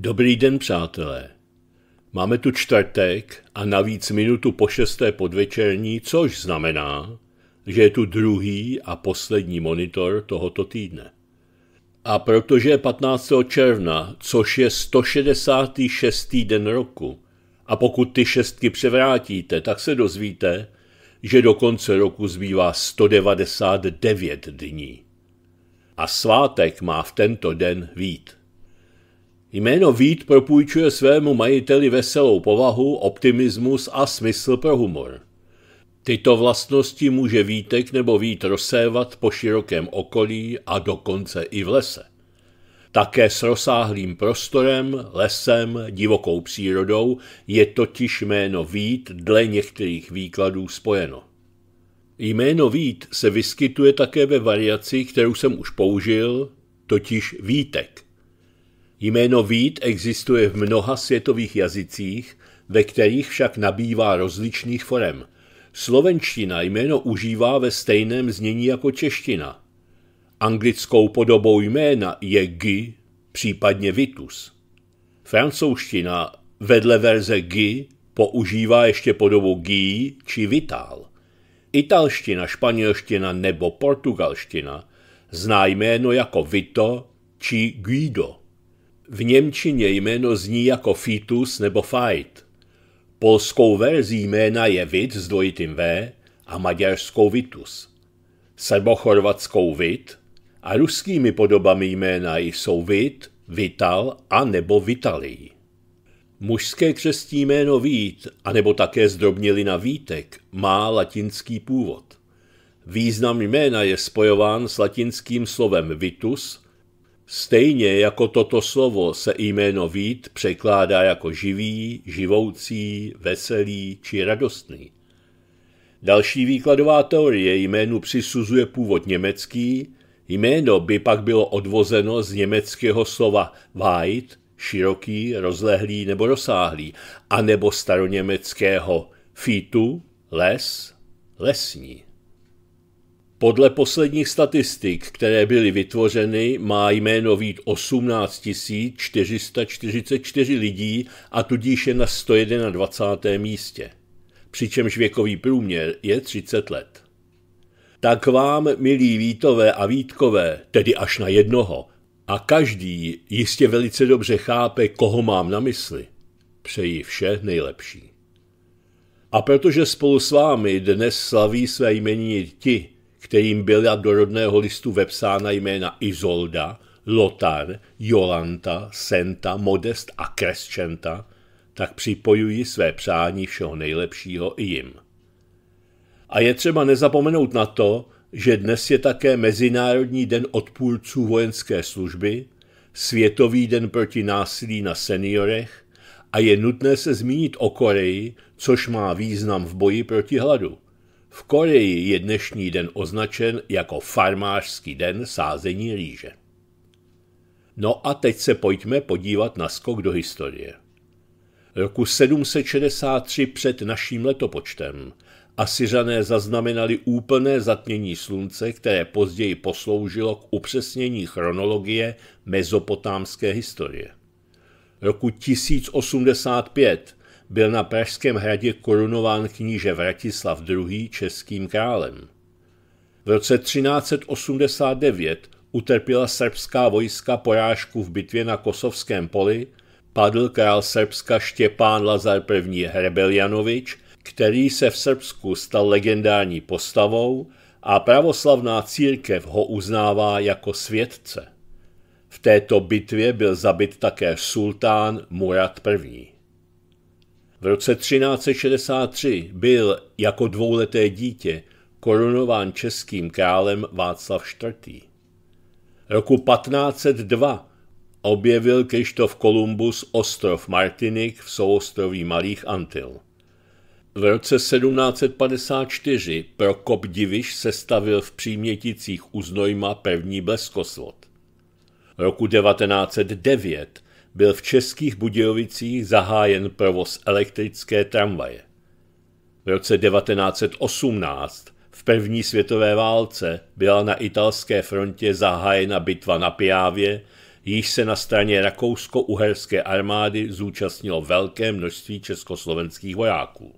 Dobrý den, přátelé. Máme tu čtvrtek a navíc minutu po šesté podvečerní, což znamená, že je tu druhý a poslední monitor tohoto týdne. A protože je 15. června, což je 166. den roku, a pokud ty šestky převrátíte, tak se dozvíte, že do konce roku zbývá 199 dní. A svátek má v tento den vít. Jméno Vít propůjčuje svému majiteli veselou povahu, optimismus a smysl pro humor. Tyto vlastnosti může Vítek nebo Vít rozsévat po širokém okolí a dokonce i v lese. Také s rozsáhlým prostorem, lesem, divokou přírodou je totiž jméno Vít dle některých výkladů spojeno. Jméno Vít se vyskytuje také ve variaci, kterou jsem už použil, totiž Vítek – Jméno Vít existuje v mnoha světových jazycích, ve kterých však nabývá rozličných forem. Slovenština jméno užívá ve stejném znění jako čeština. Anglickou podobou jména je Guy, případně Vitus. Francouzština vedle verze Guy používá ještě podobu Guy či Vital. Italština, španělština nebo portugalština zná jméno jako Vito či Guido. V Němčině jméno zní jako fitus nebo fight. Polskou verzí jména je vid s dvojitým V a maďarskou Vitus. Srbochorvatskou Vit a ruskými podobami jména jsou Vit, Vital a nebo vitalý. Mužské křestní jméno Vít, anebo také zdrobnili na Vítek, má latinský původ. Význam jména je spojován s latinským slovem vitus, Stejně jako toto slovo se jméno Vít překládá jako živý, živoucí, veselý či radostný. Další výkladová teorie jménu přisuzuje původ německý, jméno by pak bylo odvozeno z německého slova weit, široký, rozlehlý nebo rozsáhlý, anebo staroněmeckého fitu, les, lesní. Podle posledních statistik, které byly vytvořeny, má jméno Vít 18 444 lidí a tudíž je na 121. místě. Přičemž věkový průměr je 30 let. Tak vám, milí Vítové a Vítkové, tedy až na jednoho, a každý jistě velice dobře chápe, koho mám na mysli. Přeji vše nejlepší. A protože spolu s vámi dnes slaví své jmení ti, kterým byla do rodného listu vepsána jména Izolda, Lotar, Jolanta, Senta, Modest a Krescenta, tak připojuji své přání všeho nejlepšího i jim. A je třeba nezapomenout na to, že dnes je také Mezinárodní den odpůrců vojenské služby, Světový den proti násilí na seniorech a je nutné se zmínit o Koreji, což má význam v boji proti hladu. V Koreji je dnešní den označen jako farmářský den sázení rýže. No a teď se pojďme podívat na skok do historie. Roku 763 před naším letopočtem Asiřané zaznamenali úplné zatmění slunce, které později posloužilo k upřesnění chronologie mezopotámské historie. Roku 1085 byl na Pražském hradě korunován kníže Vratislav II. českým králem. V roce 1389 utrpěla srbská vojska porážku v bitvě na Kosovském poli, padl král Srbska Štěpán Lazar I. Hrebeljanovič, který se v Srbsku stal legendární postavou a pravoslavná církev ho uznává jako světce. V této bitvě byl zabit také sultán Murat I. V roce 1363 byl jako dvouleté dítě korunován českým králem Václav IV. Roku 1502 objevil Krištof Kolumbus ostrov Martinik v souostroví Malých Antil. V roce 1754 Prokop Diviš sestavil v příměticích u Znojma první bleskoslot. Roku 1909 byl v Českých Budějovicích zahájen provoz elektrické tramvaje. V roce 1918 v první světové válce byla na italské frontě zahájena bitva na Piávě, již se na straně rakousko-uherské armády zúčastnilo velké množství československých vojáků.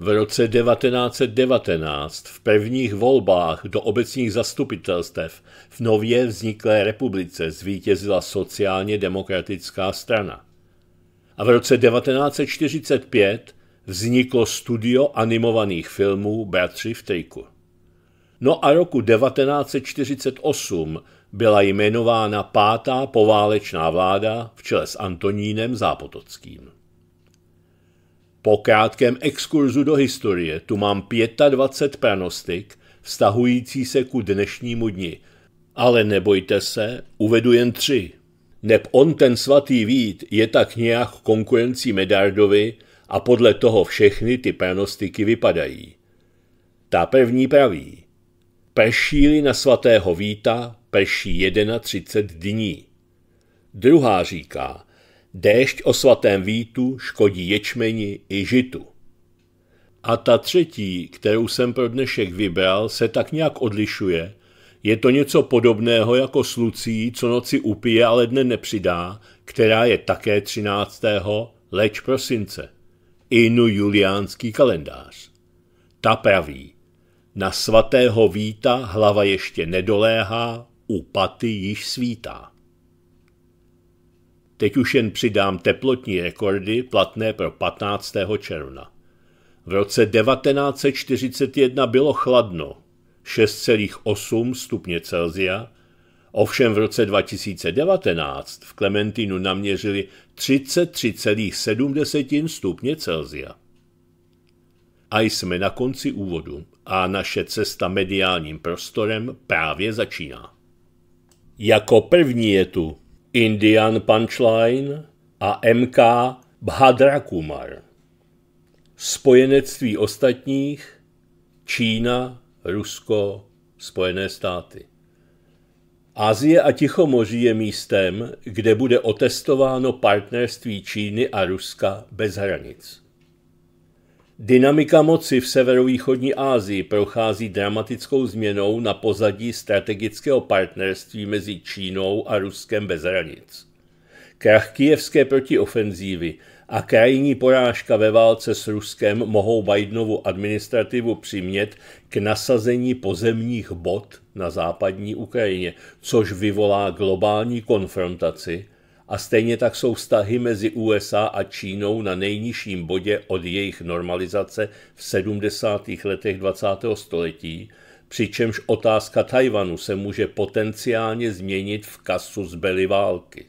V roce 1919 v prvních volbách do obecních zastupitelstev v nově vzniklé republice zvítězila sociálně demokratická strana. A v roce 1945 vzniklo studio animovaných filmů Bratři v triku. No a roku 1948 byla jmenována pátá poválečná vláda v čele s Antonínem Zápotockým. Po krátkém exkurzu do historie tu mám 25 pranostik vztahující se ku dnešnímu dni. Ale nebojte se, uvedu jen tři. Neb on ten svatý Vít je tak nějak konkurencí Medardovi a podle toho všechny ty pranostiky vypadají. Ta první praví. prší na svatého Víta prší 31 dní. Druhá říká, Déšť o svatém vítu škodí ječmeni i žitu. A ta třetí, kterou jsem pro dnešek vybral, se tak nějak odlišuje. Je to něco podobného jako s Lucí, co noci upije, ale dne nepřidá, která je také 13. leč prosince. Inu juliánský kalendář. Ta praví. Na svatého víta hlava ještě nedoléhá, u paty již svítá. Teď už jen přidám teplotní rekordy platné pro 15. června. V roce 1941 bylo chladno 6,8 stupně Celzia, ovšem v roce 2019 v Klementinu naměřili 33,7 stupně Celzia. A jsme na konci úvodu a naše cesta mediálním prostorem právě začíná. Jako první je tu Indian Punchline a MK Bhadrakumar. Spojenectví ostatních Čína, Rusko, Spojené státy. Azie a Tichomoří je místem, kde bude otestováno partnerství Číny a Ruska bez hranic. Dynamika moci v severovýchodní Asii prochází dramatickou změnou na pozadí strategického partnerství mezi Čínou a Ruskem bez hranic. Krach kijevské protiofenzívy a krajní porážka ve válce s Ruskem mohou Bidenovu administrativu přimět k nasazení pozemních bod na západní Ukrajině, což vyvolá globální konfrontaci – a stejně tak jsou vztahy mezi USA a Čínou na nejnižším bodě od jejich normalizace v 70. letech 20. století, přičemž otázka Tajvanu se může potenciálně změnit v kasu z beli války.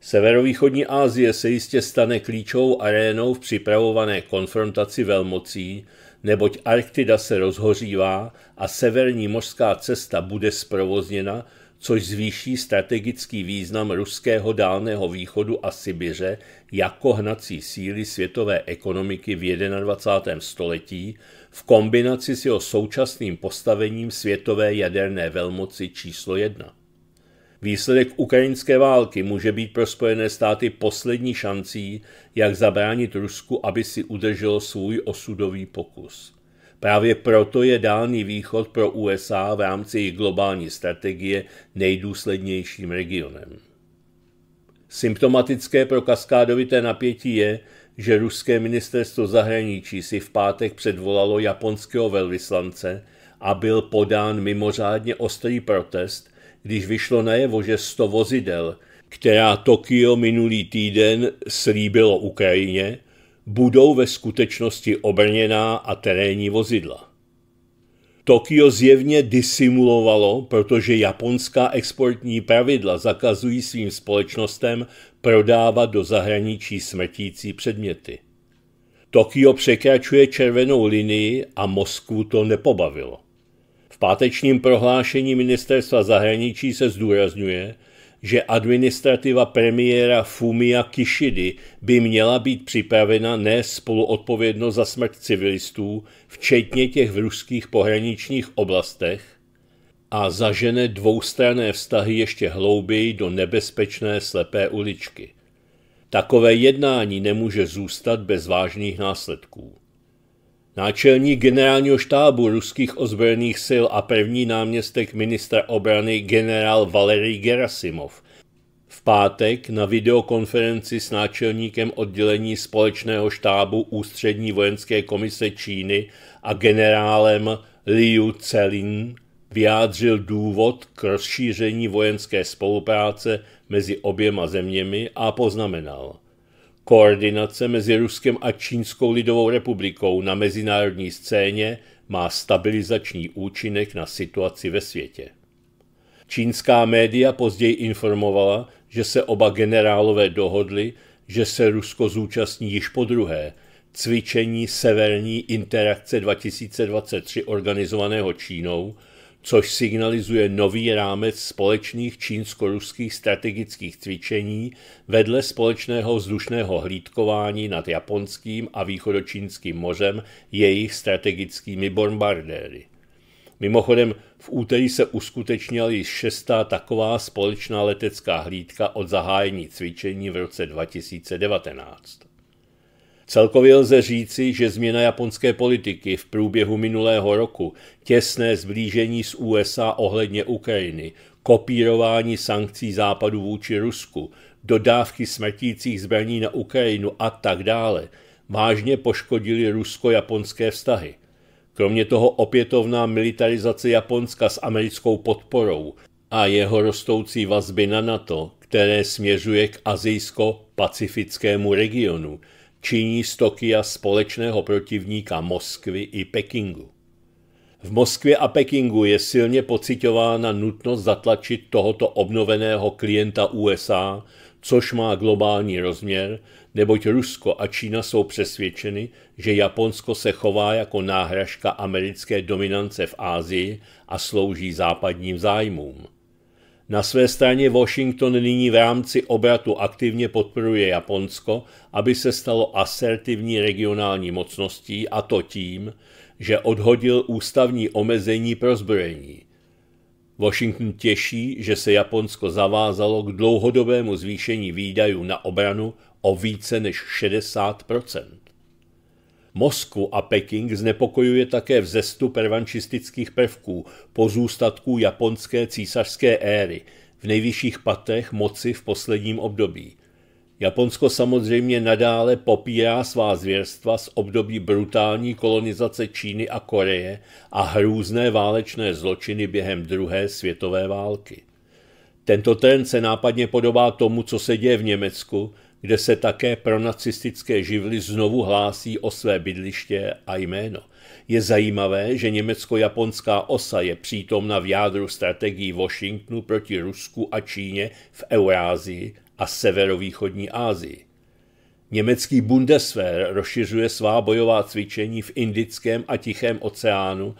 Severovýchodní Asie se jistě stane klíčovou arénou v připravované konfrontaci velmocí, neboť Arktida se rozhořívá a severní mořská cesta bude zprovozněna což zvýší strategický význam ruského dálného východu a Sibiře jako hnací síly světové ekonomiky v 21. století v kombinaci s jeho současným postavením světové jaderné velmoci číslo 1. Výsledek ukrajinské války může být pro Spojené státy poslední šancí, jak zabránit Rusku, aby si udrželo svůj osudový pokus. Právě proto je Dálný východ pro USA v rámci jejich globální strategie nejdůslednějším regionem. Symptomatické pro kaskádovité napětí je, že ruské ministerstvo zahraničí si v pátek předvolalo japonského velvyslance a byl podán mimořádně ostrý protest, když vyšlo najevo, že 100 vozidel, která Tokio minulý týden slíbilo Ukrajině, budou ve skutečnosti obrněná a terénní vozidla. Tokio zjevně disimulovalo, protože japonská exportní pravidla zakazují svým společnostem prodávat do zahraničí smrtící předměty. Tokio překračuje červenou linii a Moskvu to nepobavilo. V pátečním prohlášení ministerstva zahraničí se zdůrazňuje, že administrativa premiéra Fumia Kishidy by měla být připravena ne spoluodpovědnost za smrt civilistů, včetně těch v ruských pohraničních oblastech, a zažene dvoustranné vztahy ještě hlouběji do nebezpečné slepé uličky. Takové jednání nemůže zůstat bez vážných následků. Náčelník generálního štábu ruských ozbrojených sil a první náměstek ministra obrany generál Valery Gerasimov v pátek na videokonferenci s náčelníkem oddělení společného štábu Ústřední vojenské komise Číny a generálem Liu Celin vyjádřil důvod k rozšíření vojenské spolupráce mezi oběma zeměmi a poznamenal – Koordinace mezi Ruskem a Čínskou lidovou republikou na mezinárodní scéně má stabilizační účinek na situaci ve světě. Čínská média později informovala, že se oba generálové dohodli, že se Rusko zúčastní již po druhé cvičení Severní interakce 2023 organizovaného Čínou – což signalizuje nový rámec společných čínsko-ruských strategických cvičení vedle společného vzdušného hlídkování nad Japonským a východočínským mořem jejich strategickými bombardéry. Mimochodem, v úterý se uskutečnila již šestá taková společná letecká hlídka od zahájení cvičení v roce 2019. Celkově lze říci, že změna japonské politiky v průběhu minulého roku, těsné zblížení s USA ohledně Ukrajiny, kopírování sankcí západu vůči Rusku, dodávky smrtících zbraní na Ukrajinu a tak dále, vážně poškodili rusko-japonské vztahy. Kromě toho opětovná militarizace Japonska s americkou podporou a jeho rostoucí vazby na NATO, které směřuje k azijsko-pacifickému regionu – činí z Tokia společného protivníka Moskvy i Pekingu. V Moskvě a Pekingu je silně pocitována nutnost zatlačit tohoto obnoveného klienta USA, což má globální rozměr, neboť Rusko a Čína jsou přesvědčeny, že Japonsko se chová jako náhražka americké dominance v Ázii a slouží západním zájmům. Na své straně Washington nyní v rámci obratu aktivně podporuje Japonsko, aby se stalo asertivní regionální mocností a to tím, že odhodil ústavní omezení pro zbrojení. Washington těší, že se Japonsko zavázalo k dlouhodobému zvýšení výdajů na obranu o více než 60 Moskvu a Peking znepokojuje také vzestup revanšistických prvků, pozůstatků japonské císařské éry, v nejvyšších patech moci v posledním období. Japonsko samozřejmě nadále popírá svá zvěrstva z období brutální kolonizace Číny a Koreje a hrůzné válečné zločiny během druhé světové války. Tento trend se nápadně podobá tomu, co se děje v Německu, kde se také pro nacistické živly znovu hlásí o své bydliště a jméno. Je zajímavé, že německo-japonská osa je přítomna v jádru strategií Washingtonu proti Rusku a Číně v Eurázii a severovýchodní Asii. Německý Bundeswehr rozšiřuje svá bojová cvičení v Indickém a Tichém oceánu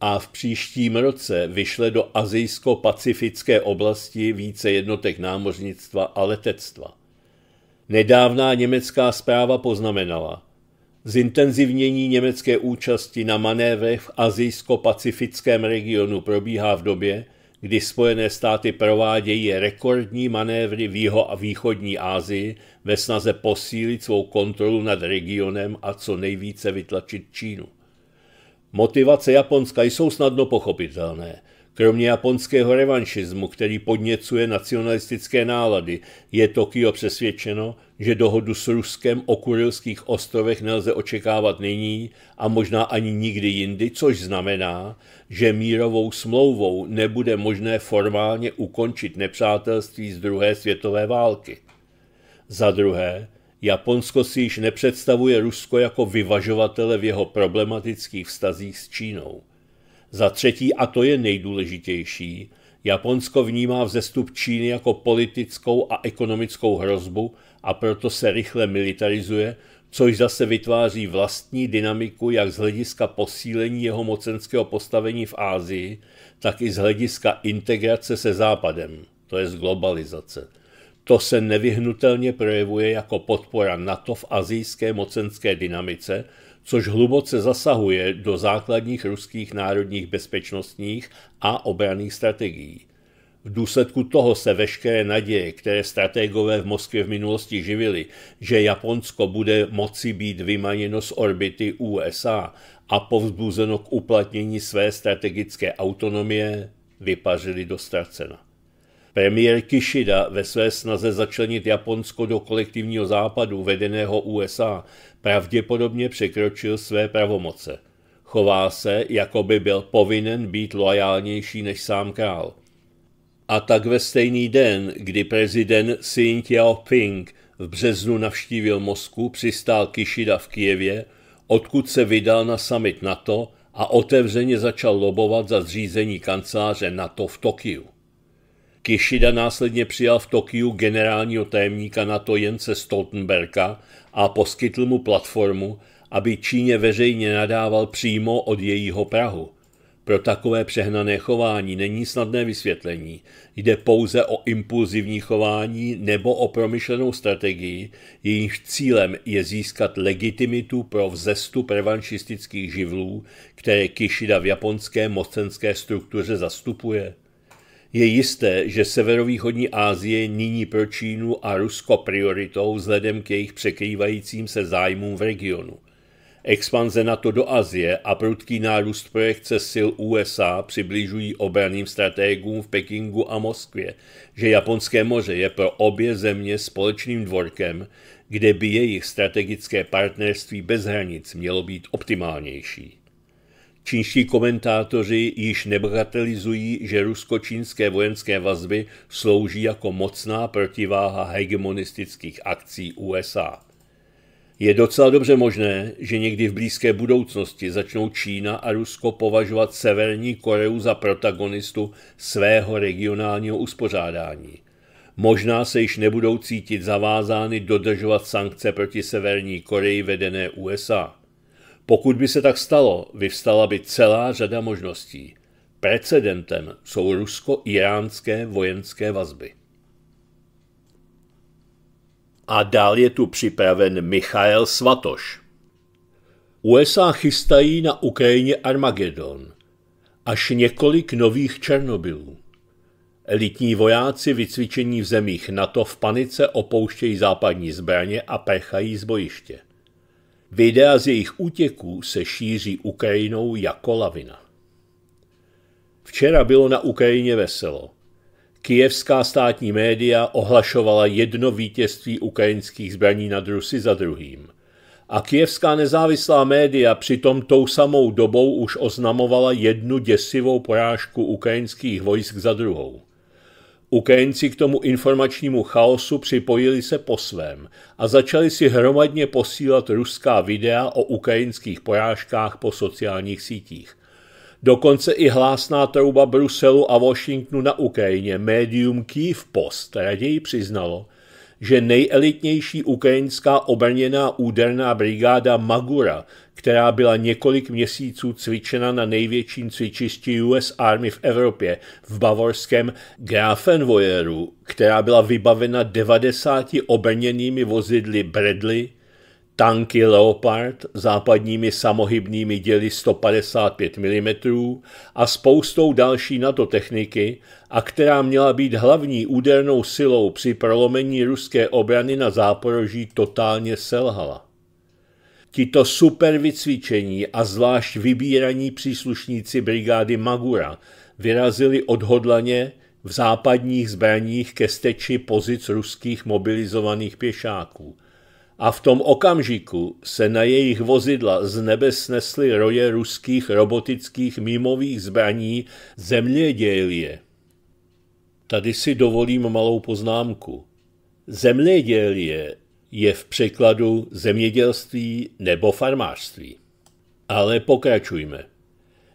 a v příštím roce vyšle do azijsko-pacifické oblasti více jednotek námořnictva a letectva. Nedávná německá zpráva poznamenala, zintenzivnění německé účasti na manévrech v azijsko-pacifickém regionu probíhá v době, kdy Spojené státy provádějí rekordní manévry v jiho a východní Asii ve snaze posílit svou kontrolu nad regionem a co nejvíce vytlačit Čínu. Motivace Japonska jsou snadno pochopitelné – Kromě japonského revanšismu, který podněcuje nacionalistické nálady, je Tokio přesvědčeno, že dohodu s Ruskem o Kurilských ostrovech nelze očekávat nyní a možná ani nikdy jindy, což znamená, že mírovou smlouvou nebude možné formálně ukončit nepřátelství z druhé světové války. Za druhé, Japonsko si již nepředstavuje Rusko jako vyvažovatele v jeho problematických vztazích s Čínou. Za třetí, a to je nejdůležitější, Japonsko vnímá vzestup Číny jako politickou a ekonomickou hrozbu a proto se rychle militarizuje, což zase vytváří vlastní dynamiku jak z hlediska posílení jeho mocenského postavení v Ázii, tak i z hlediska integrace se Západem, to je z globalizace. To se nevyhnutelně projevuje jako podpora NATO v azijské mocenské dynamice, což hluboce zasahuje do základních ruských národních bezpečnostních a obraných strategií. V důsledku toho se veškeré naděje, které strategové v Moskvě v minulosti živili, že Japonsko bude moci být vymaněno z orbity USA a povzbuzeno k uplatnění své strategické autonomie, vypařily do ztracena. Premiér Kishida ve své snaze začlenit Japonsko do kolektivního západu vedeného USA pravděpodobně překročil své pravomoce. Chová se, jako by byl povinen být loajálnější než sám král. A tak ve stejný den, kdy prezident Xi Jinping v březnu navštívil Moskvu, přistál Kishida v Kijevě, odkud se vydal na summit NATO a otevřeně začal lobovat za zřízení kanceláře NATO v Tokiu. Kishida následně přijal v Tokiu generálního tajemníka NATO Jence Stoltenberga a poskytl mu platformu, aby Číně veřejně nadával přímo od jejího Prahu. Pro takové přehnané chování není snadné vysvětlení. Jde pouze o impulzivní chování nebo o promyšlenou strategii, jejímž cílem je získat legitimitu pro vzestup revanšistických živlů, které Kishida v japonské mocenské struktuře zastupuje. Je jisté, že severovýchodní Asie nyní pro Čínu a Rusko prioritou vzhledem k jejich překrývajícím se zájmům v regionu. Expanze NATO do Azie a prudký nárůst projekce sil USA přibližují obraným strategům v Pekingu a Moskvě, že Japonské moře je pro obě země společným dvorkem, kde by jejich strategické partnerství bez hranic mělo být optimálnější. Čínští komentátoři již nebagatelizují, že rusko-čínské vojenské vazby slouží jako mocná protiváha hegemonistických akcí USA. Je docela dobře možné, že někdy v blízké budoucnosti začnou Čína a Rusko považovat Severní Koreu za protagonistu svého regionálního uspořádání. Možná se již nebudou cítit zavázány dodržovat sankce proti Severní Koreji vedené USA. Pokud by se tak stalo, vyvstala by celá řada možností. Precedentem jsou rusko-iránské vojenské vazby. A dál je tu připraven Michael Svatoš. USA chystají na Ukrajině Armagedon. Až několik nových Černobylů. Elitní vojáci vycvičení v zemích NATO v panice opouštějí západní zbraně a prchají z bojiště. Videa z jejich útěků se šíří Ukrajinou jako lavina. Včera bylo na Ukrajině veselo. Kijevská státní média ohlašovala jedno vítězství ukrajinských zbraní nad Rusy za druhým. A kijevská nezávislá média přitom tou samou dobou už oznamovala jednu děsivou porážku ukrajinských vojsk za druhou. Ukrajinci k tomu informačnímu chaosu připojili se po svém a začali si hromadně posílat ruská videa o ukrajinských porážkách po sociálních sítích. Dokonce i hlásná trouba Bruselu a Washingtonu na Ukrajině, médium Kyiv Post, raději přiznalo, že nejelitnější ukrajinská obrněná úderná brigáda Magura která byla několik měsíců cvičena na největším cvičišti US Army v Evropě, v bavorském Grafenweyeru, která byla vybavena 90 obrněnými vozidly Bradley, tanky Leopard, západními samohybnými děly 155 mm a spoustou další NATO techniky a která měla být hlavní údernou silou při prolomení ruské obrany na záporoží totálně selhala. Tito super vycvičení a zvlášť vybíraní příslušníci brigády Magura vyrazili odhodlaně v západních zbraních ke steči pozic ruských mobilizovaných pěšáků. A v tom okamžiku se na jejich vozidla z nebe snesly roje ruských robotických mimových zbraní zemědělie. Tady si dovolím malou poznámku. Zemědělie je v překladu zemědělství nebo farmářství. Ale pokračujme.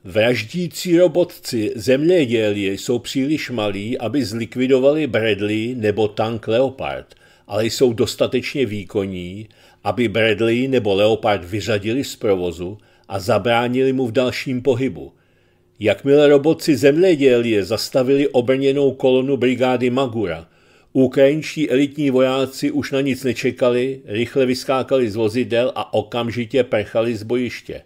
Vraždící robotci zeměděli jsou příliš malí, aby zlikvidovali Bradley nebo tank Leopard, ale jsou dostatečně výkonní, aby Bradley nebo Leopard vyřadili z provozu a zabránili mu v dalším pohybu. Jakmile robotci zemědělie zastavili obrněnou kolonu brigády Magura – Ukrajinští elitní vojáci už na nic nečekali, rychle vyskákali z vozidel a okamžitě prchali z bojiště.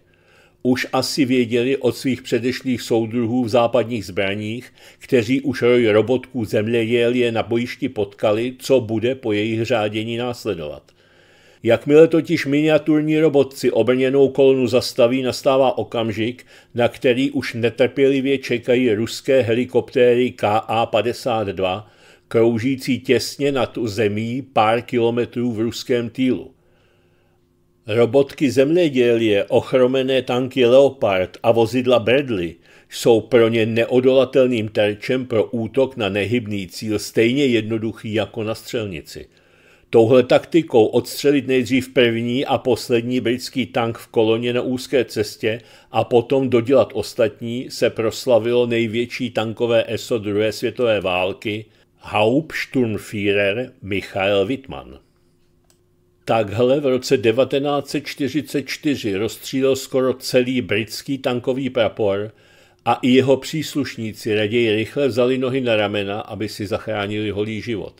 Už asi věděli od svých předešlých soudruhů v západních zbraních, kteří už roj robotků zemleděl je na bojišti potkali, co bude po jejich řádění následovat. Jakmile totiž miniaturní robotci obrněnou kolonu zastaví, nastává okamžik, na který už netrpělivě čekají ruské helikoptéry KA-52, kroužící těsně nad zemí pár kilometrů v ruském týlu. Robotky zemědělie, ochromené tanky Leopard a vozidla Bradley jsou pro ně neodolatelným terčem pro útok na nehybný cíl stejně jednoduchý jako na střelnici. Touhle taktikou odstřelit nejdřív první a poslední britský tank v koloně na úzké cestě a potom dodělat ostatní se proslavilo největší tankové ESO druhé světové války – Hauptsturmführer Michael Wittmann. Takhle v roce 1944 rozstřílel skoro celý britský tankový prapor a i jeho příslušníci raději rychle vzali nohy na ramena, aby si zachránili holý život.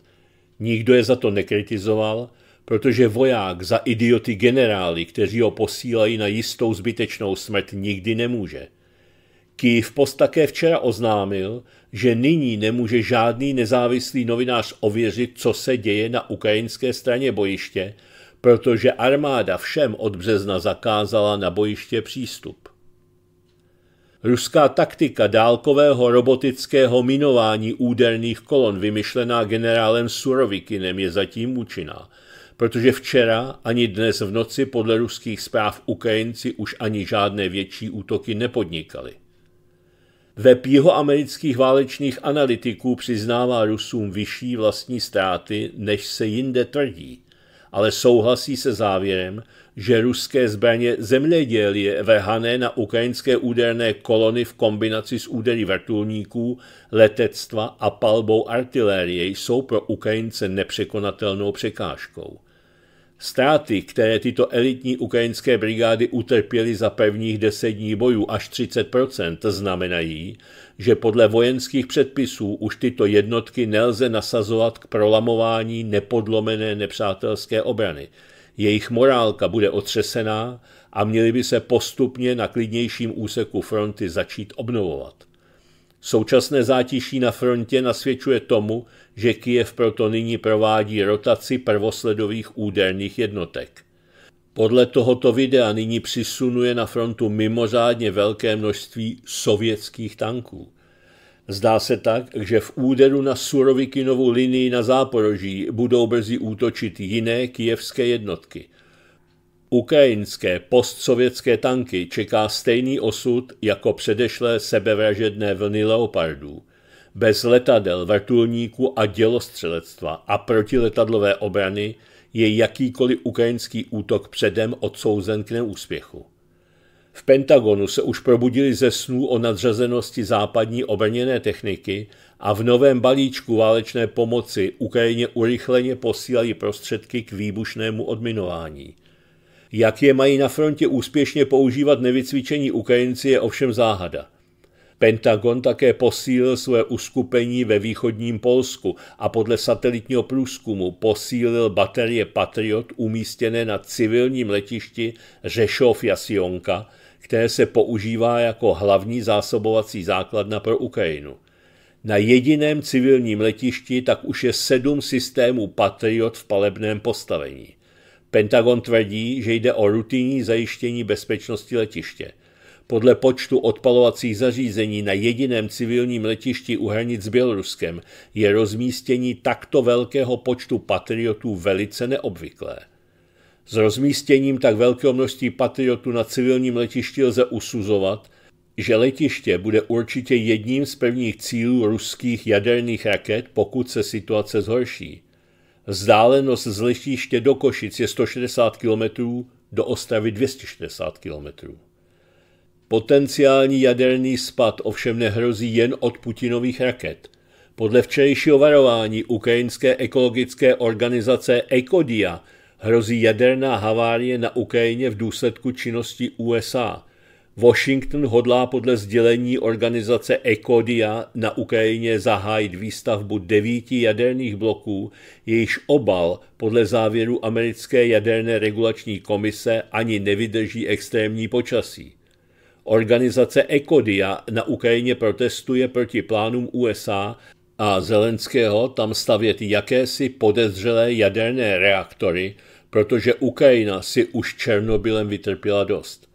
Nikdo je za to nekritizoval, protože voják za idioty generály, kteří ho posílají na jistou zbytečnou smrt, nikdy nemůže – post také včera oznámil, že nyní nemůže žádný nezávislý novinář ověřit, co se děje na ukrajinské straně bojiště, protože armáda všem od března zakázala na bojiště přístup. Ruská taktika dálkového robotického minování úderných kolon vymyšlená generálem Surovikinem je zatím účinná, protože včera ani dnes v noci podle ruských zpráv Ukrajinci už ani žádné větší útoky nepodnikali. Web jihoamerických válečných analytiků přiznává Rusům vyšší vlastní ztráty, než se jinde tvrdí, ale souhlasí se závěrem, že ruské zbraně je vrhané na ukrajinské úderné kolony v kombinaci s údery vrtulníků, letectva a palbou artilérie jsou pro Ukrajince nepřekonatelnou překážkou – Ztráty, které tyto elitní ukrajinské brigády utrpěly za prvních deset dní bojů až 30%, znamenají, že podle vojenských předpisů už tyto jednotky nelze nasazovat k prolamování nepodlomené nepřátelské obrany. Jejich morálka bude otřesená a měly by se postupně na klidnějším úseku fronty začít obnovovat. Současné zátiší na frontě nasvědčuje tomu, že Kiev proto nyní provádí rotaci prvosledových úderných jednotek. Podle tohoto videa nyní přisunuje na frontu mimořádně velké množství sovětských tanků. Zdá se tak, že v úderu na Surovikinovu linii na Záporoží budou brzy útočit jiné kijevské jednotky – Ukrajinské postsovětské tanky čeká stejný osud jako předešlé sebevražedné vlny leopardů. Bez letadel, vrtulníků a dělostřelectva a protiletadlové obrany je jakýkoliv ukrajinský útok předem odsouzen k neúspěchu. V Pentagonu se už probudili ze snů o nadřazenosti západní obrněné techniky a v novém balíčku válečné pomoci Ukrajině urychleně posílají prostředky k výbušnému odminování. Jak je mají na frontě úspěšně používat nevycvičení Ukrajinci je ovšem záhada. Pentagon také posílil své uskupení ve východním Polsku a podle satelitního průzkumu posílil baterie Patriot umístěné na civilním letišti Řešov Jasionka, které se používá jako hlavní zásobovací základna pro Ukrajinu. Na jediném civilním letišti tak už je sedm systémů Patriot v palebném postavení. Pentagon tvrdí, že jde o rutinní zajištění bezpečnosti letiště. Podle počtu odpalovacích zařízení na jediném civilním letišti u hranic s Běloruskem je rozmístění takto velkého počtu patriotů velice neobvyklé. S rozmístěním tak velkého množství patriotů na civilním letišti lze usuzovat, že letiště bude určitě jedním z prvních cílů ruských jaderných raket, pokud se situace zhorší. Vzdálenost z letiště do Košic je 160 km, do Ostravy 260 km. Potenciální jaderný spad ovšem nehrozí jen od Putinových raket. Podle včerejšího varování ukrajinské ekologické organizace Ecodia hrozí jaderná havárie na Ukrajině v důsledku činnosti USA – Washington hodlá podle sdělení organizace Ecodia na Ukrajině zahájit výstavbu devíti jaderných bloků, jejichž obal podle závěru americké jaderné regulační komise ani nevydrží extrémní počasí. Organizace Ecodia na Ukrajině protestuje proti plánům USA a Zelenského tam stavět jakési podezřelé jaderné reaktory, protože Ukrajina si už Černobylem vytrpěla dost.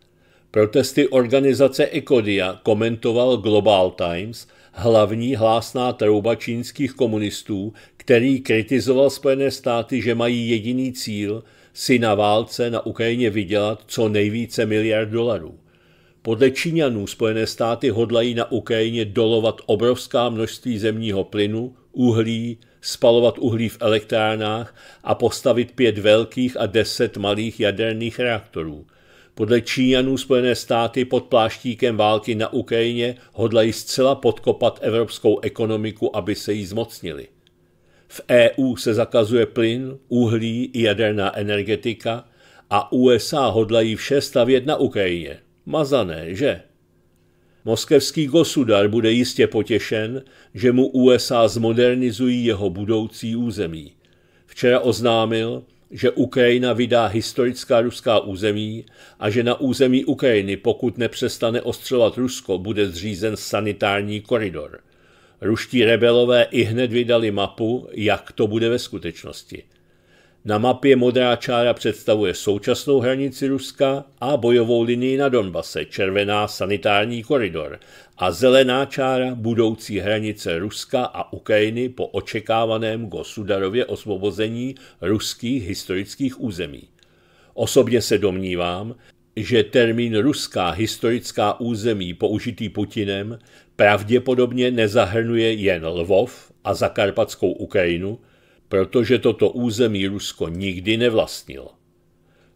Protesty organizace Ecodia komentoval Global Times, hlavní hlásná trouba čínských komunistů, který kritizoval Spojené státy, že mají jediný cíl si na válce na Ukrajině vydělat co nejvíce miliard dolarů. Podle Číňanů Spojené státy hodlají na Ukrajině dolovat obrovská množství zemního plynu, uhlí, spalovat uhlí v elektrárnách a postavit pět velkých a deset malých jaderných reaktorů – podle Číňanů Spojené státy pod pláštíkem války na Ukrajině hodlají zcela podkopat evropskou ekonomiku, aby se jí zmocnili. V EU se zakazuje plyn, uhlí i jaderná energetika a USA hodlají vše stavět na Ukrajině. Mazané, že? Moskevský Gosudar bude jistě potěšen, že mu USA zmodernizují jeho budoucí území. Včera oznámil, že Ukrajina vydá historická ruská území a že na území Ukrajiny, pokud nepřestane ostřelovat Rusko, bude zřízen sanitární koridor. Ruští rebelové i hned vydali mapu, jak to bude ve skutečnosti – na mapě modrá čára představuje současnou hranici Ruska a bojovou linii na Donbase, červená sanitární koridor a zelená čára budoucí hranice Ruska a Ukrajiny po očekávaném Gosudarově osvobození ruských historických území. Osobně se domnívám, že termín ruská historická území použitý Putinem pravděpodobně nezahrnuje jen Lvov a zakarpatskou Ukrajinu, protože toto území Rusko nikdy nevlastnilo.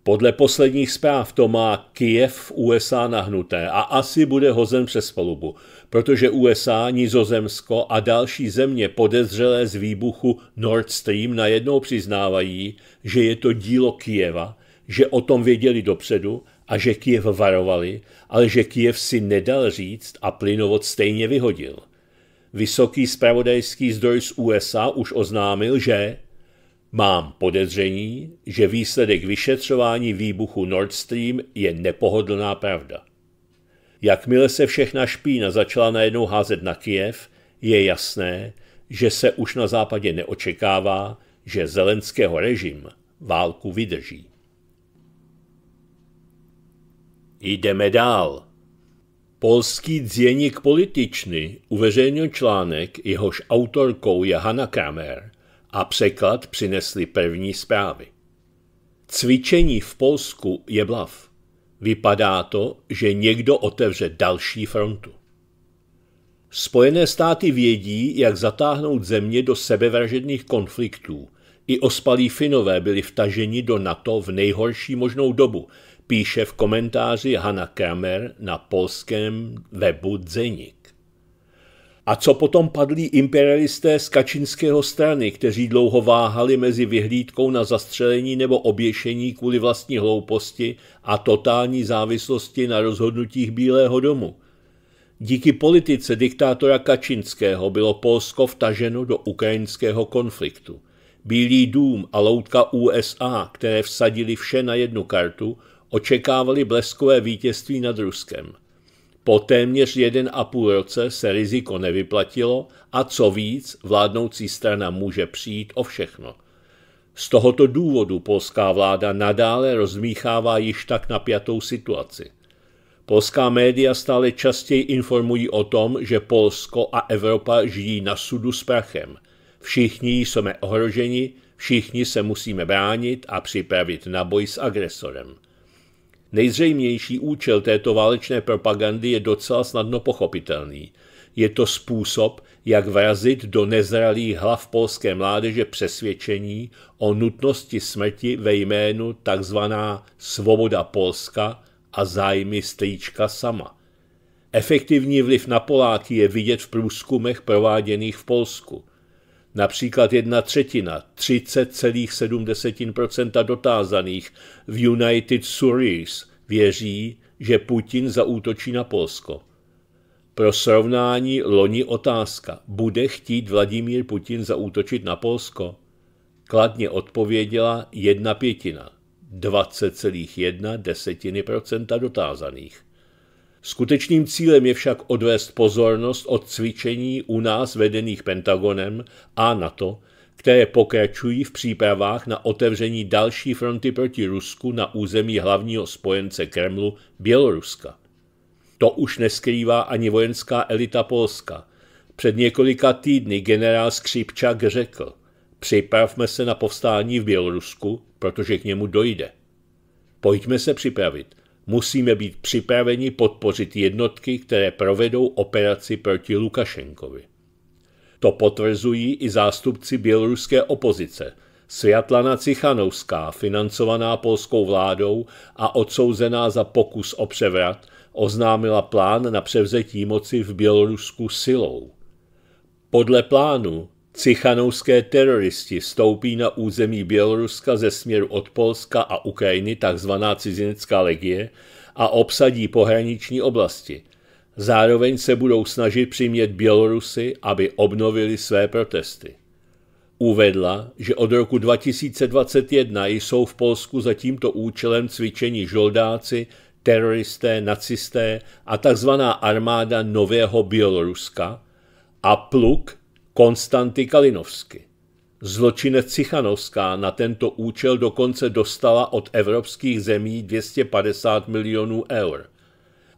Podle posledních zpráv to má Kiev v USA nahnuté a asi bude hozen přes palubu, protože USA, Nizozemsko a další země podezřelé z výbuchu Nord Stream najednou přiznávají, že je to dílo Kieva, že o tom věděli dopředu a že Kiev varovali, ale že Kiev si nedal říct a plynovod stejně vyhodil – Vysoký spravodajský zdroj z USA už oznámil, že Mám podezření, že výsledek vyšetřování výbuchu Nord Stream je nepohodlná pravda. Jakmile se všechna špína začala najednou házet na Kiev, je jasné, že se už na západě neočekává, že zelenského režim válku vydrží. Jdeme dál. Polský dzienik političny uveřejnil článek, jehož autorkou je Hanna Kramer a překlad přinesli první zprávy. Cvičení v Polsku je blav. Vypadá to, že někdo otevře další frontu. Spojené státy vědí, jak zatáhnout země do sebevražedných konfliktů. I ospalí Finové byli vtaženi do NATO v nejhorší možnou dobu – píše v komentáři Hanna Kramer na polském webu Dzenik. A co potom padlí imperialisté z kačinského strany, kteří dlouho váhali mezi vyhlídkou na zastřelení nebo oběšení kvůli vlastní hlouposti a totální závislosti na rozhodnutích Bílého domu? Díky politice diktátora Kačinského bylo Polsko vtaženo do ukrajinského konfliktu. Bílý dům a loutka USA, které vsadili vše na jednu kartu – očekávali bleskové vítězství nad Ruskem. Po téměř jeden a půl roce se riziko nevyplatilo a co víc, vládnoucí strana může přijít o všechno. Z tohoto důvodu polská vláda nadále rozmíchává již tak napjatou situaci. Polská média stále častěji informují o tom, že Polsko a Evropa žijí na sudu s prachem. Všichni jsme ohroženi, všichni se musíme bránit a připravit na boj s agresorem. Nejzřejmější účel této válečné propagandy je docela snadno pochopitelný. Je to způsob, jak vrazit do nezralých hlav polské mládeže přesvědčení o nutnosti smrti ve jménu tzv. svoboda Polska a zájmy strýčka sama. Efektivní vliv na Poláky je vidět v průzkumech prováděných v Polsku. Například jedna třetina, 30,7% dotázaných v United Suries věří, že Putin zaútočí na Polsko. Pro srovnání loni otázka, bude chtít Vladimír Putin zaútočit na Polsko? Kladně odpověděla jedna pětina, 20,1 dotázaných. Skutečným cílem je však odvést pozornost od cvičení u nás vedených Pentagonem a NATO, které pokračují v přípravách na otevření další fronty proti Rusku na území hlavního spojence Kremlu Běloruska. To už neskrývá ani vojenská elita Polska. Před několika týdny generál Skřipčak řekl, připravme se na povstání v Bělorusku, protože k němu dojde. Pojďme se připravit musíme být připraveni podpořit jednotky, které provedou operaci proti Lukašenkovi. To potvrzují i zástupci běloruské opozice, Světlana Cichanovská, financovaná polskou vládou a odsouzená za pokus o převrat, oznámila plán na převzetí moci v Bělorusku silou. Podle plánu Cichanouské teroristi vstoupí na území Běloruska ze směru od Polska a Ukrajiny tzv. cizinecká legie a obsadí pohraniční oblasti. Zároveň se budou snažit přimět Bělorusy, aby obnovili své protesty. Uvedla, že od roku 2021 jsou v Polsku za tímto účelem cvičení žoldáci, teroristé, nacisté a tzv. armáda Nového Běloruska a pluk – Konstanty Kalinovsky. Zločinec Cichanovská na tento účel dokonce dostala od evropských zemí 250 milionů eur.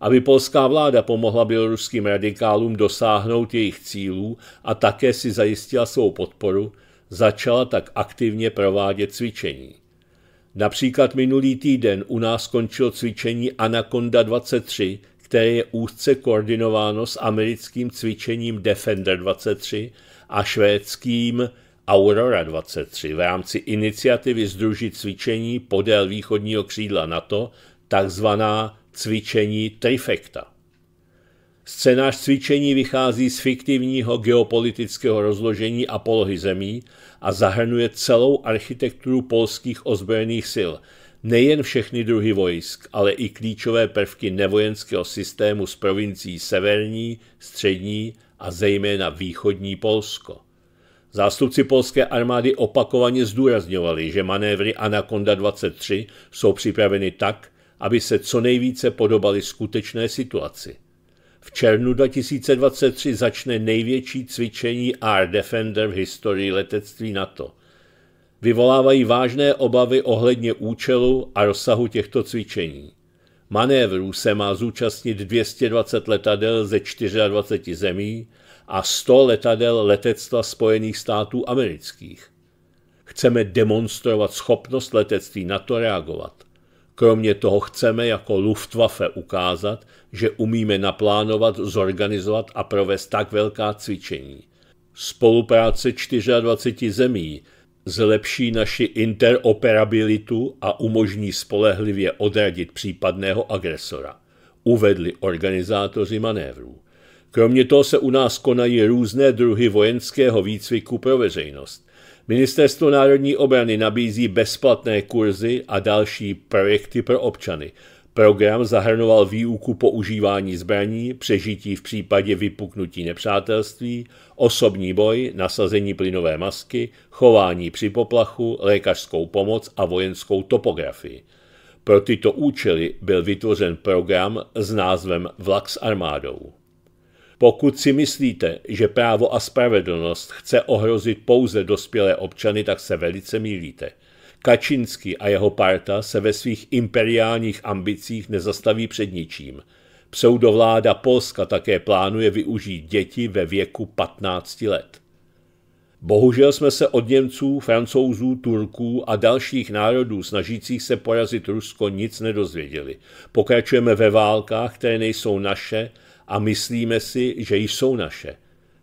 Aby polská vláda pomohla běloruským radikálům dosáhnout jejich cílů a také si zajistila svou podporu, začala tak aktivně provádět cvičení. Například minulý týden u nás skončilo cvičení Anaconda 23, které je úzce koordinováno s americkým cvičením Defender 23 a švédským Aurora 23 v rámci iniciativy združit cvičení podél východního křídla NATO, takzvaná cvičení Trifecta. Scénář cvičení vychází z fiktivního geopolitického rozložení a polohy zemí a zahrnuje celou architekturu polských ozbrojených sil – Nejen všechny druhy vojsk, ale i klíčové prvky nevojenského systému z provincií severní, střední a zejména východní Polsko. Zástupci polské armády opakovaně zdůrazňovali, že manévry Anaconda 23 jsou připraveny tak, aby se co nejvíce podobaly skutečné situaci. V červnu 2023 začne největší cvičení Air Defender v historii letectví NATO – vyvolávají vážné obavy ohledně účelu a rozsahu těchto cvičení. Manévrů se má zúčastnit 220 letadel ze 24 zemí a 100 letadel letectva Spojených států amerických. Chceme demonstrovat schopnost letectví na to reagovat. Kromě toho chceme jako Luftwaffe ukázat, že umíme naplánovat, zorganizovat a provést tak velká cvičení. Spolupráce 24 zemí zlepší naši interoperabilitu a umožní spolehlivě odradit případného agresora, uvedli organizátoři manévrů. Kromě toho se u nás konají různé druhy vojenského výcviku pro veřejnost. Ministerstvo národní obrany nabízí bezplatné kurzy a další projekty pro občany, Program zahrnoval výuku používání zbraní, přežití v případě vypuknutí nepřátelství, osobní boj, nasazení plynové masky, chování při poplachu, lékařskou pomoc a vojenskou topografii. Pro tyto účely byl vytvořen program s názvem Vlak s armádou. Pokud si myslíte, že právo a spravedlnost chce ohrozit pouze dospělé občany, tak se velice mýlíte – Kačinsky a jeho parta se ve svých imperiálních ambicích nezastaví před ničím. Pseudovláda Polska také plánuje využít děti ve věku 15 let. Bohužel jsme se od Němců, Francouzů, Turků a dalších národů snažících se porazit Rusko nic nedozvěděli. Pokračujeme ve válkách, které nejsou naše a myslíme si, že jsou naše.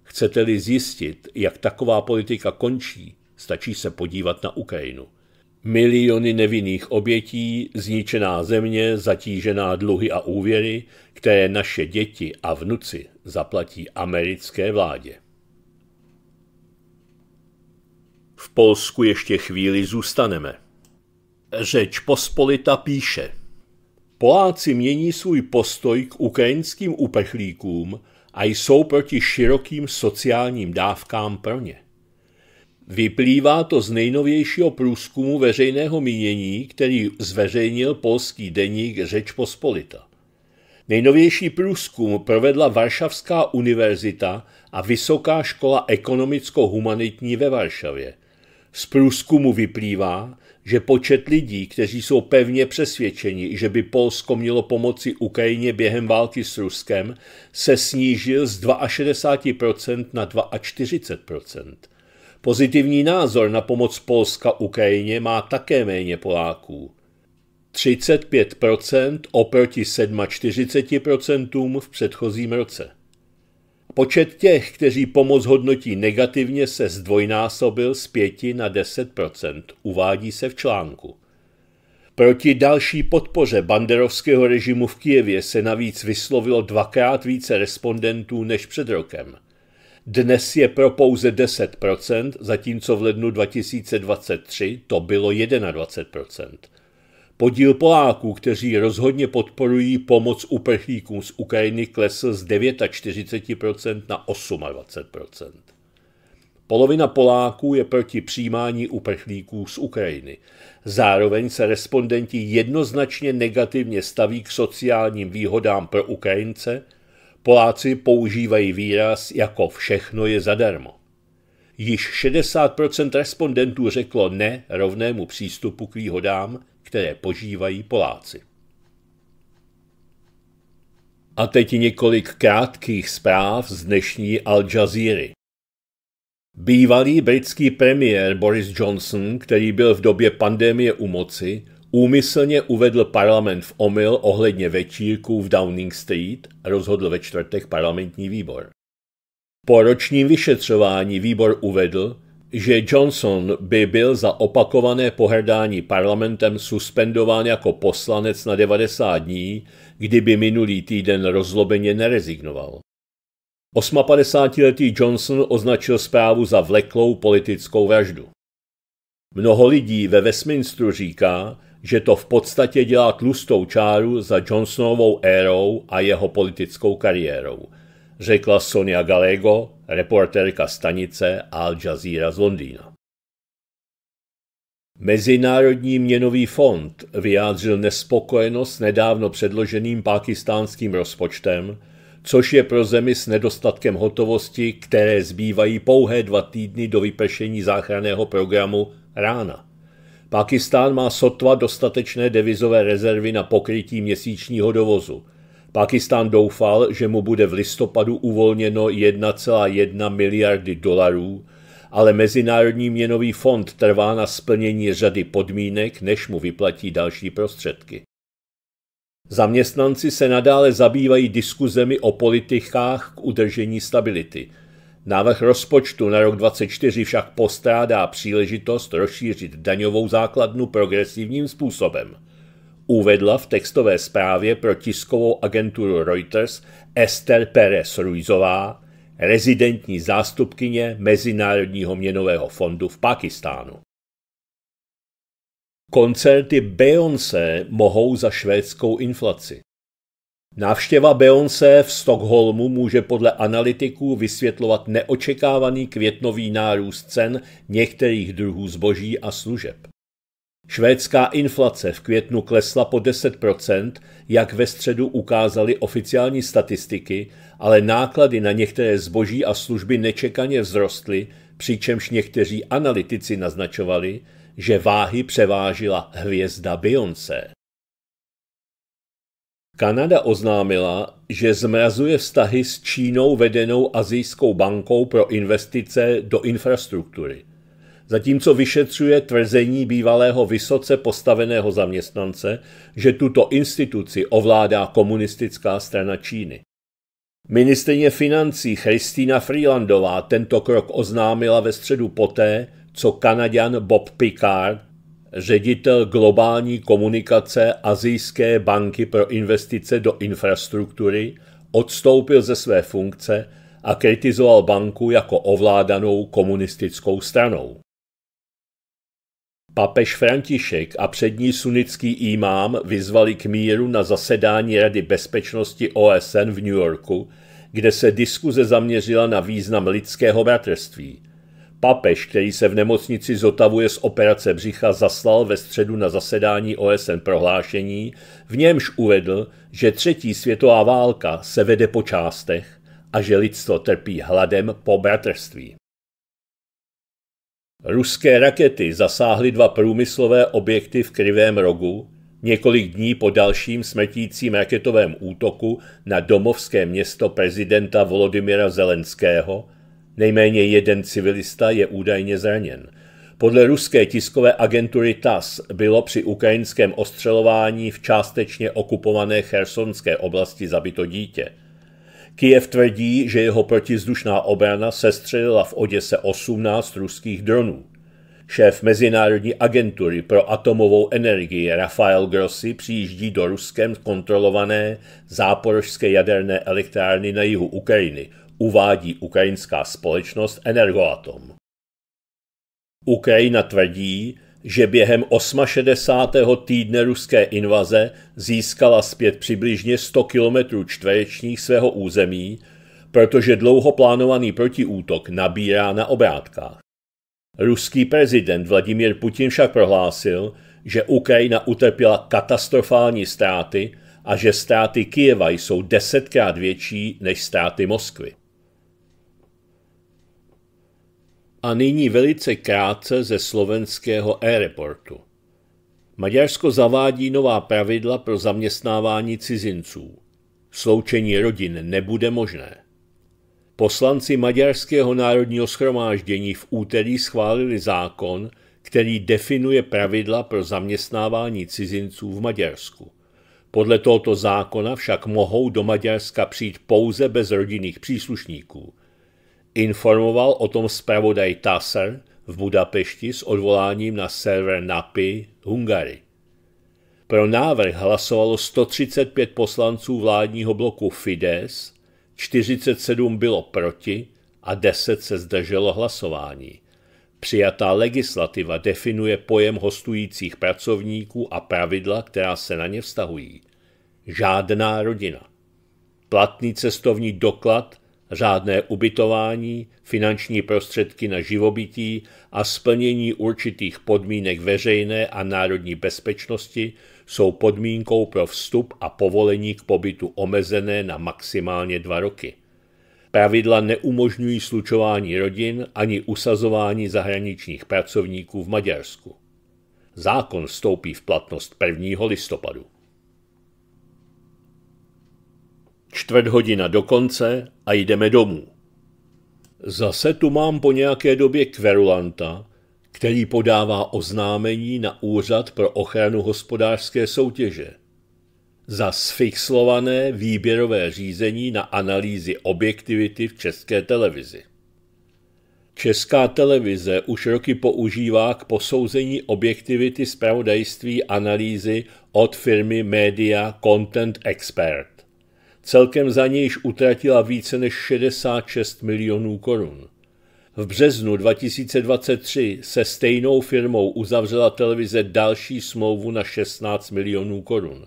Chcete-li zjistit, jak taková politika končí, stačí se podívat na Ukrajinu. Miliony nevinných obětí, zničená země, zatížená dluhy a úvěry, které naše děti a vnuci zaplatí americké vládě. V Polsku ještě chvíli zůstaneme. Řeč Pospolita píše. Poláci mění svůj postoj k ukrajinským uprchlíkům a jsou proti širokým sociálním dávkám pro ně. Vyplývá to z nejnovějšího průzkumu veřejného mínění, který zveřejnil polský deník Řeč Pospolita. Nejnovější průzkum provedla Varšavská univerzita a Vysoká škola ekonomicko-humanitní ve Varšavě. Z průzkumu vyplývá, že počet lidí, kteří jsou pevně přesvědčeni, že by Polsko mělo pomoci Ukrajině během války s Ruskem, se snížil z 62% na 42%. Pozitivní názor na pomoc Polska Ukrajině má také méně Poláků. 35% oproti 47% v předchozím roce. Počet těch, kteří pomoc hodnotí negativně, se zdvojnásobil z 5 na 10%, uvádí se v článku. Proti další podpoře banderovského režimu v Kijevě se navíc vyslovilo dvakrát více respondentů než před rokem – dnes je pro pouze 10%, zatímco v lednu 2023 to bylo 21%. Podíl Poláků, kteří rozhodně podporují pomoc uprchlíkům z Ukrajiny, klesl z 49% na 28%. Polovina Poláků je proti přijímání uprchlíků z Ukrajiny. Zároveň se respondenti jednoznačně negativně staví k sociálním výhodám pro Ukrajince – Poláci používají výraz jako všechno je zadarmo. Již 60% respondentů řeklo ne rovnému přístupu k výhodám, které požívají Poláci. A teď několik krátkých zpráv z dnešní Al Jazeera. Bývalý britský premiér Boris Johnson, který byl v době pandemie u moci, úmyslně uvedl parlament v omyl ohledně večírků v Downing Street, rozhodl ve čtvrtek parlamentní výbor. Po ročním vyšetřování výbor uvedl, že Johnson by byl za opakované pohrdání parlamentem suspendován jako poslanec na 90 dní, kdyby minulý týden rozlobeně nerezignoval. 58-letý Johnson označil zprávu za vleklou politickou vraždu. Mnoho lidí ve Westminsteru říká, že to v podstatě dělá tlustou čáru za Johnsonovou érou a jeho politickou kariérou, řekla Sonia Gallego, reportérka stanice Al Jazeera z Londýna. Mezinárodní měnový fond vyjádřil nespokojenost nedávno předloženým pakistánským rozpočtem, což je pro zemi s nedostatkem hotovosti, které zbývají pouhé dva týdny do vypršení záchranného programu rána. Pakistán má sotva dostatečné devizové rezervy na pokrytí měsíčního dovozu. Pakistán doufal, že mu bude v listopadu uvolněno 1,1 miliardy dolarů, ale Mezinárodní měnový fond trvá na splnění řady podmínek, než mu vyplatí další prostředky. Zaměstnanci se nadále zabývají diskuzemi o politikách k udržení stability – Návrh rozpočtu na rok 2024 však postrádá příležitost rozšířit daňovou základnu progresivním způsobem. Uvedla v textové zprávě pro tiskovou agenturu Reuters Esther Perez Ruizová, rezidentní zástupkyně Mezinárodního měnového fondu v Pakistánu. Koncerty Beyoncé mohou za švédskou inflaci. Návštěva Beyoncé v Stockholmu může podle analytiků vysvětlovat neočekávaný květnový nárůst cen některých druhů zboží a služeb. Švédská inflace v květnu klesla po 10%, jak ve středu ukázaly oficiální statistiky, ale náklady na některé zboží a služby nečekaně vzrostly, přičemž někteří analytici naznačovali, že váhy převážila hvězda Beyoncé. Kanada oznámila, že zmrazuje vztahy s Čínou vedenou Azijskou bankou pro investice do infrastruktury, zatímco vyšetřuje tvrzení bývalého vysoce postaveného zaměstnance, že tuto instituci ovládá komunistická strana Číny. Ministrině financí Christina Freelandová tento krok oznámila ve středu poté, co Kanaďan Bob Picard ředitel globální komunikace Azijské banky pro investice do infrastruktury, odstoupil ze své funkce a kritizoval banku jako ovládanou komunistickou stranou. Papež František a přední sunnický imám vyzvali k míru na zasedání Rady bezpečnosti OSN v New Yorku, kde se diskuze zaměřila na význam lidského bratrství – Papež, který se v nemocnici zotavuje z operace břicha, zaslal ve středu na zasedání OSN prohlášení, v němž uvedl, že třetí světová válka se vede po částech a že lidstvo trpí hladem po bratrství. Ruské rakety zasáhly dva průmyslové objekty v Krivém rogu několik dní po dalším smrtícím raketovém útoku na domovské město prezidenta Volodymyra Zelenského – Nejméně jeden civilista je údajně zraněn. Podle ruské tiskové agentury TAS bylo při ukrajinském ostřelování v částečně okupované chersonské oblasti zabito dítě. Kiev tvrdí, že jeho protizdušná obrana sestřelila v Oděse 18 ruských dronů. Šéf Mezinárodní agentury pro atomovou energii Rafael Grossi přijíždí do ruském kontrolované záporožské jaderné elektrárny na jihu Ukrajiny, uvádí ukrajinská společnost Energoatom. Ukrajina tvrdí, že během 68. týdne ruské invaze získala zpět přibližně 100 km čtverečních svého území, protože dlouho plánovaný protiútok nabírá na obrátkách. Ruský prezident Vladimír Putin však prohlásil, že Ukrajina utrpěla katastrofální ztráty a že ztráty Kijeva jsou desetkrát větší než ztráty Moskvy. A nyní velice krátce ze slovenského aeroportu. Maďarsko zavádí nová pravidla pro zaměstnávání cizinců. Sloučení rodin nebude možné. Poslanci Maďarského národního schromáždění v úterý schválili zákon, který definuje pravidla pro zaměstnávání cizinců v Maďarsku. Podle tohoto zákona však mohou do Maďarska přijít pouze bez rodinných příslušníků. Informoval o tom zpravodaj Tasser v Budapešti s odvoláním na server NAPI Hungary. Pro návrh hlasovalo 135 poslanců vládního bloku Fides, 47 bylo proti a 10 se zdrželo hlasování. Přijatá legislativa definuje pojem hostujících pracovníků a pravidla, která se na ně vztahují. Žádná rodina. Platný cestovní doklad řádné ubytování, finanční prostředky na živobytí a splnění určitých podmínek veřejné a národní bezpečnosti jsou podmínkou pro vstup a povolení k pobytu omezené na maximálně dva roky. Pravidla neumožňují slučování rodin ani usazování zahraničních pracovníků v Maďarsku. Zákon vstoupí v platnost 1. listopadu. Čtvrt hodina do konce a jdeme domů. Zase tu mám po nějaké době kverulanta, který podává oznámení na Úřad pro ochranu hospodářské soutěže. Za sfixlované výběrové řízení na analýzy objektivity v české televizi. Česká televize už roky používá k posouzení objektivity zpravodajství analýzy od firmy Media Content Expert. Celkem za něj již utratila více než 66 milionů korun. V březnu 2023 se stejnou firmou uzavřela televize další smlouvu na 16 milionů korun.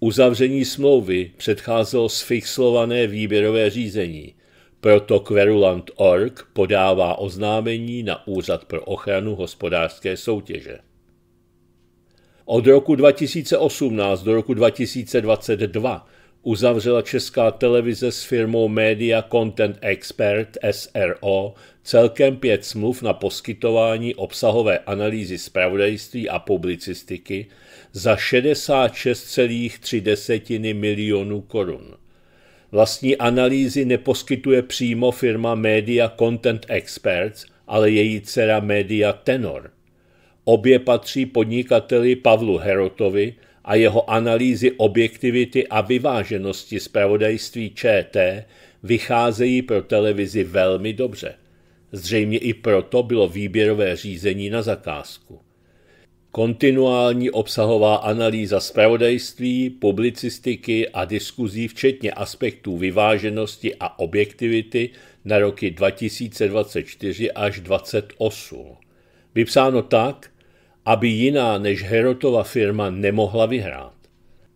Uzavření smlouvy předcházelo sfixlované výběrové řízení, proto Querulant.org podává oznámení na Úřad pro ochranu hospodářské soutěže. Od roku 2018 do roku 2022 uzavřela česká televize s firmou Media Content Expert SRO celkem pět smluv na poskytování obsahové analýzy zpravodajství a publicistiky za 66,3 milionů korun. Vlastní analýzy neposkytuje přímo firma Media Content Experts, ale její dcera Media Tenor. Obě patří podnikateli Pavlu Herotovi, a jeho analýzy objektivity a vyváženosti zpravodajství ČT vycházejí pro televizi velmi dobře. Zřejmě i proto bylo výběrové řízení na zakázku. Kontinuální obsahová analýza zpravodajství, publicistiky a diskuzí, včetně aspektů vyváženosti a objektivity na roky 2024 až 2028. Vypsáno tak, aby jiná než Herotova firma nemohla vyhrát.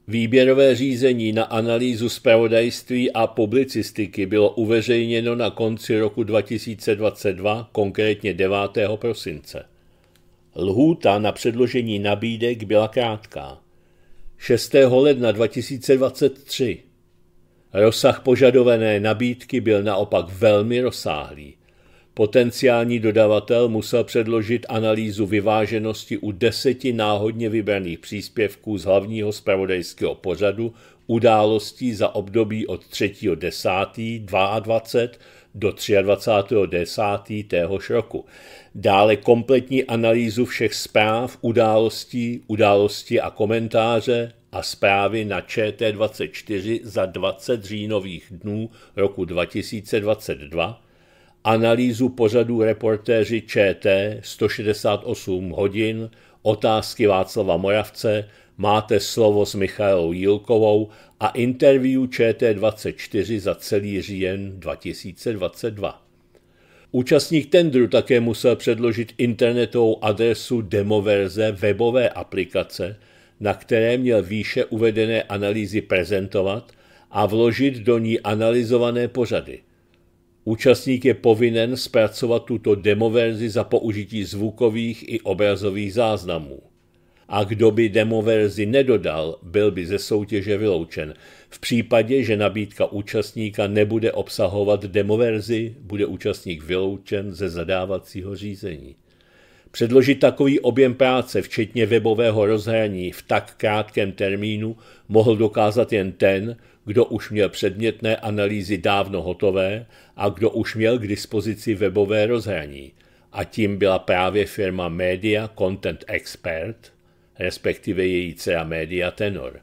Výběrové řízení na analýzu zpravodajství a publicistiky bylo uveřejněno na konci roku 2022, konkrétně 9. prosince. Lhůta na předložení nabídek byla krátká. 6. ledna 2023. Rozsah požadované nabídky byl naopak velmi rozsáhlý. Potenciální dodavatel musel předložit analýzu vyváženosti u deseti náhodně vybraných příspěvků z hlavního spravodajského pořadu událostí za období od 3.10.22 do 23.10. téhož roku. Dále kompletní analýzu všech zpráv, událostí, události a komentáře a zprávy na ČT24 za 20 říjnových dnů roku 2022 Analýzu pořadu reportéři ČT 168 hodin, otázky Václava Moravce, máte slovo s Michalou Jílkovou a interview ČT24 za celý říjen 2022. Účastník tendru také musel předložit internetovou adresu demoverze webové aplikace, na které měl výše uvedené analýzy prezentovat a vložit do ní analyzované pořady – Účastník je povinen zpracovat tuto demoverzi za použití zvukových i obrazových záznamů. A kdo by demoverzi nedodal, byl by ze soutěže vyloučen. V případě, že nabídka účastníka nebude obsahovat demoverzi, bude účastník vyloučen ze zadávacího řízení. Předložit takový objem práce, včetně webového rozhraní, v tak krátkém termínu mohl dokázat jen ten, kdo už měl předmětné analýzy dávno hotové a kdo už měl k dispozici webové rozhraní. A tím byla právě firma Media Content Expert, respektive její dcera Media Tenor.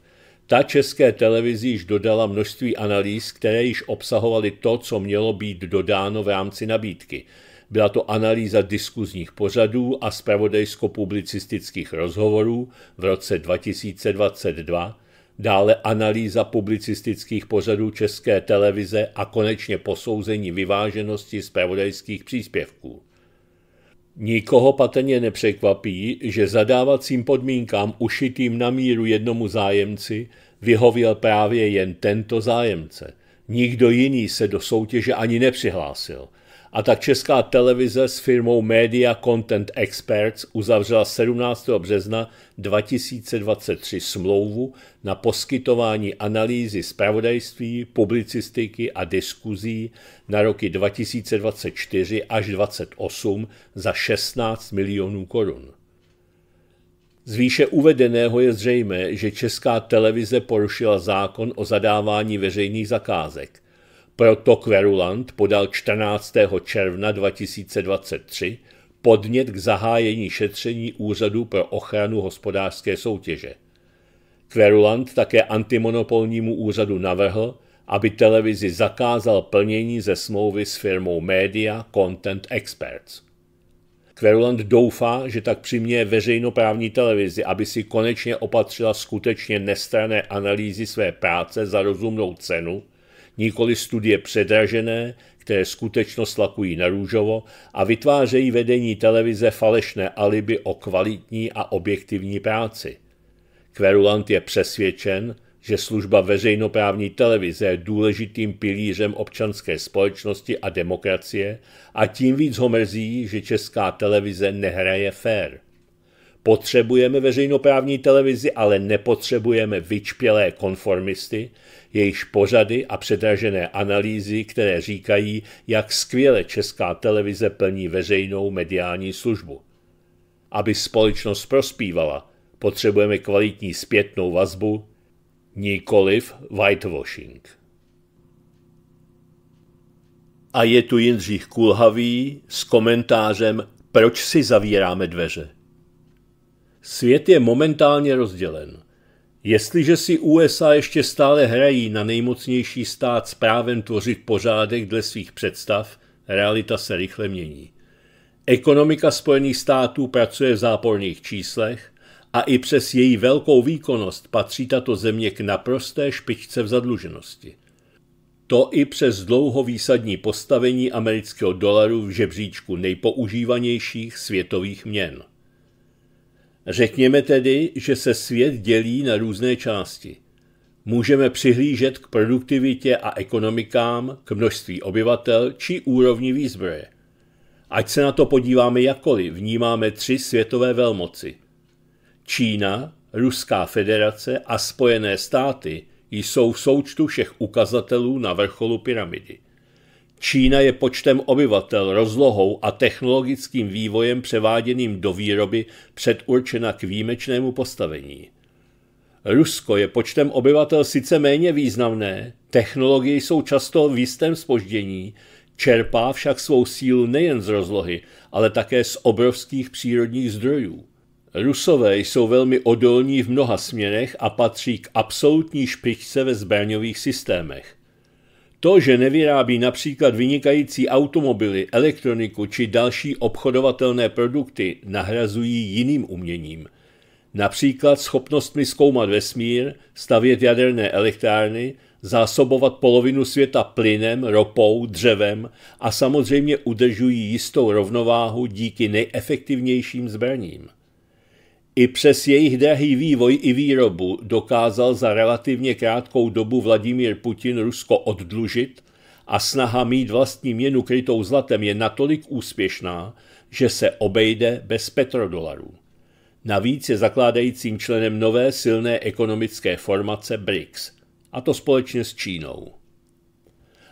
Ta české televizi již dodala množství analýz, které již obsahovaly to, co mělo být dodáno v rámci nabídky. Byla to analýza diskuzních pořadů a spravodajsko-publicistických rozhovorů v roce 2022, dále analýza publicistických pořadů České televize a konečně posouzení vyváženosti zpravodajských příspěvků. Nikoho patrně nepřekvapí, že zadávacím podmínkám ušitým na míru jednomu zájemci vyhověl právě jen tento zájemce. Nikdo jiný se do soutěže ani nepřihlásil – a tak česká televize s firmou Media Content Experts uzavřela 17. března 2023 smlouvu na poskytování analýzy zpravodajství, publicistiky a diskuzí na roky 2024 až 2028 za 16 milionů korun. Z výše uvedeného je zřejmé, že česká televize porušila zákon o zadávání veřejných zakázek – proto Kverulant podal 14. června 2023 podnět k zahájení šetření Úřadu pro ochranu hospodářské soutěže. Kverulant také antimonopolnímu úřadu navrhl, aby televizi zakázal plnění ze smlouvy s firmou Media Content Experts. Kverulant doufá, že tak přiměje veřejnoprávní televizi, aby si konečně opatřila skutečně nestrané analýzy své práce za rozumnou cenu – nikoli studie předražené, které skutečnost lakují na růžovo a vytvářejí vedení televize falešné alibi o kvalitní a objektivní práci. Kverulant je přesvědčen, že služba veřejnoprávní televize je důležitým pilířem občanské společnosti a demokracie a tím víc ho mrzí, že česká televize nehraje fér. Potřebujeme veřejnoprávní televizi, ale nepotřebujeme vyčpělé konformisty, jejichž pořady a předražené analýzy, které říkají, jak skvěle česká televize plní veřejnou mediální službu. Aby společnost prospívala, potřebujeme kvalitní zpětnou vazbu, nikoliv whitewashing. A je tu Jindřich Kulhavý s komentářem Proč si zavíráme dveře? Svět je momentálně rozdělen. Jestliže si USA ještě stále hrají na nejmocnější stát s právem tvořit pořádek dle svých představ, realita se rychle mění. Ekonomika Spojených států pracuje v záporných číslech a i přes její velkou výkonnost patří tato země k naprosté špičce v zadluženosti. To i přes dlouho výsadní postavení amerického dolaru v žebříčku nejpoužívanějších světových měn. Řekněme tedy, že se svět dělí na různé části. Můžeme přihlížet k produktivitě a ekonomikám, k množství obyvatel či úrovni výzbroje. Ať se na to podíváme jakkoliv, vnímáme tři světové velmoci. Čína, Ruská federace a Spojené státy jsou v součtu všech ukazatelů na vrcholu pyramidy – Čína je počtem obyvatel, rozlohou a technologickým vývojem převáděným do výroby předurčena k výjimečnému postavení. Rusko je počtem obyvatel sice méně významné, technologie jsou často v jistém spoždění, čerpá však svou sílu nejen z rozlohy, ale také z obrovských přírodních zdrojů. Rusové jsou velmi odolní v mnoha směrech a patří k absolutní špičce ve zbraňových systémech. To, že nevyrábí například vynikající automobily, elektroniku či další obchodovatelné produkty, nahrazují jiným uměním. Například schopnostmi zkoumat vesmír, stavět jaderné elektrárny, zásobovat polovinu světa plynem, ropou, dřevem a samozřejmě udržují jistou rovnováhu díky nejefektivnějším zbraním. I přes jejich drahý vývoj i výrobu dokázal za relativně krátkou dobu Vladimír Putin Rusko oddlužit a snaha mít vlastní měnu krytou zlatem je natolik úspěšná, že se obejde bez petrodolarů. Navíc je zakládajícím členem nové silné ekonomické formace BRICS, a to společně s Čínou.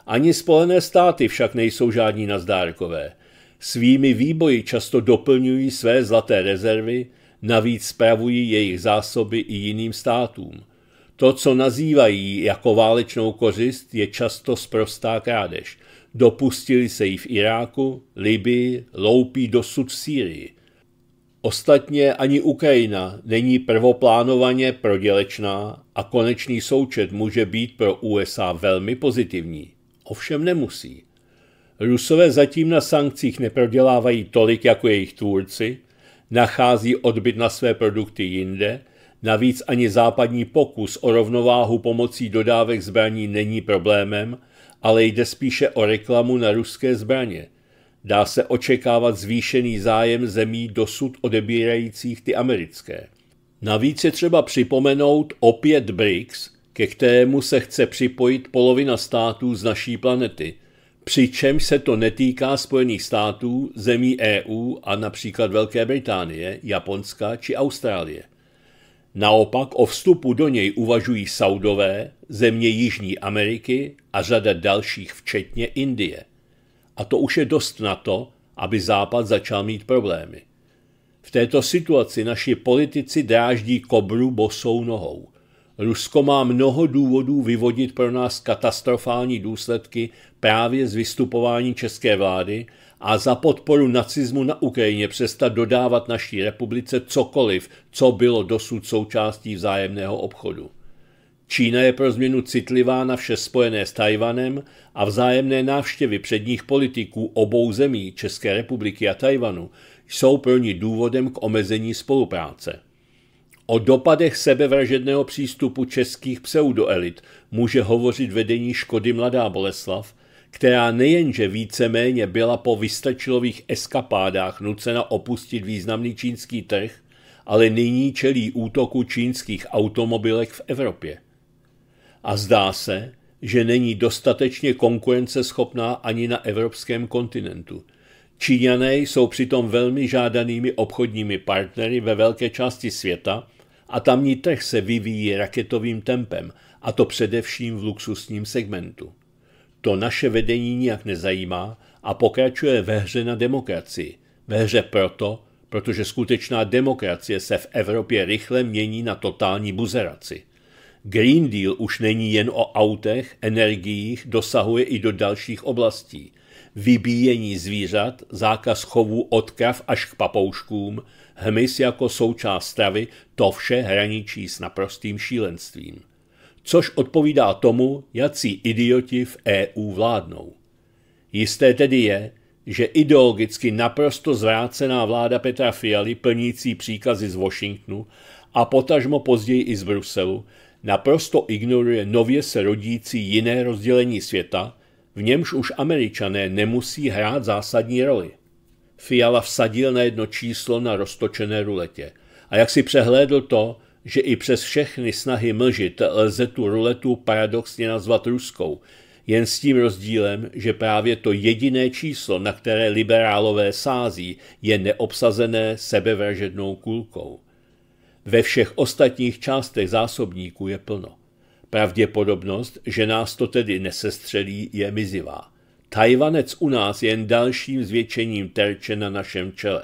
Ani Spojené státy však nejsou žádní nazdárkové. Svými výboji často doplňují své zlaté rezervy, Navíc spravují jejich zásoby i jiným státům. To, co nazývají jako válečnou kořist, je často sprostá krádež. Dopustili se jí v Iráku, Libii, loupí dosud v Sýrii. Ostatně ani Ukrajina není prvoplánovaně prodělečná a konečný součet může být pro USA velmi pozitivní. Ovšem nemusí. Rusové zatím na sankcích neprodělávají tolik jako jejich tvůrci, nachází odbyt na své produkty jinde, navíc ani západní pokus o rovnováhu pomocí dodávek zbraní není problémem, ale jde spíše o reklamu na ruské zbraně. Dá se očekávat zvýšený zájem zemí dosud odebírajících ty americké. Navíc je třeba připomenout opět BRICS, ke kterému se chce připojit polovina států z naší planety – přičemž se to netýká Spojených států, zemí EU a například Velké Británie, Japonska či Austrálie. Naopak o vstupu do něj uvažují Saudové, země Jižní Ameriky a řada dalších, včetně Indie. A to už je dost na to, aby Západ začal mít problémy. V této situaci naši politici dráždí kobru bosou nohou – Rusko má mnoho důvodů vyvodit pro nás katastrofální důsledky právě z vystupování české vlády a za podporu nacismu na Ukrajině přestat dodávat naší republice cokoliv, co bylo dosud součástí vzájemného obchodu. Čína je pro změnu citlivá na vše spojené s Tajvanem a vzájemné návštěvy předních politiků obou zemí České republiky a Tajvanu jsou pro ní důvodem k omezení spolupráce. O dopadech sebevražedného přístupu českých pseudoelit může hovořit vedení Škody Mladá Boleslav, která nejenže víceméně byla po vystačilových eskapádách nucena opustit významný čínský trh, ale nyní čelí útoku čínských automobilek v Evropě. A zdá se, že není dostatečně konkurenceschopná ani na evropském kontinentu. Číňané jsou přitom velmi žádanými obchodními partnery ve velké části světa – a tamní trh se vyvíjí raketovým tempem, a to především v luxusním segmentu. To naše vedení nijak nezajímá a pokračuje ve hře na demokracii. Ve hře proto, protože skutečná demokracie se v Evropě rychle mění na totální buzeraci. Green Deal už není jen o autech, energiích, dosahuje i do dalších oblastí. Vybíjení zvířat, zákaz chovů od krav až k papouškům, hmyz jako součást stravy, to vše hraničí s naprostým šílenstvím. Což odpovídá tomu, jací idioti v EU vládnou. Jisté tedy je, že ideologicky naprosto zvrácená vláda Petra Fialy plnící příkazy z Washingtonu a potažmo později i z Bruselu naprosto ignoruje nově se rodící jiné rozdělení světa, v němž už američané nemusí hrát zásadní roli. Fiala vsadil na jedno číslo na roztočené ruletě. A jak si přehlédl to, že i přes všechny snahy mlžit lze tu ruletu paradoxně nazvat ruskou, jen s tím rozdílem, že právě to jediné číslo, na které liberálové sází, je neobsazené sebevražednou kulkou. Ve všech ostatních částech zásobníku je plno. Pravděpodobnost, že nás to tedy nesestřelí, je mizivá. Tajvanec u nás je jen dalším zvětšením terče na našem čele.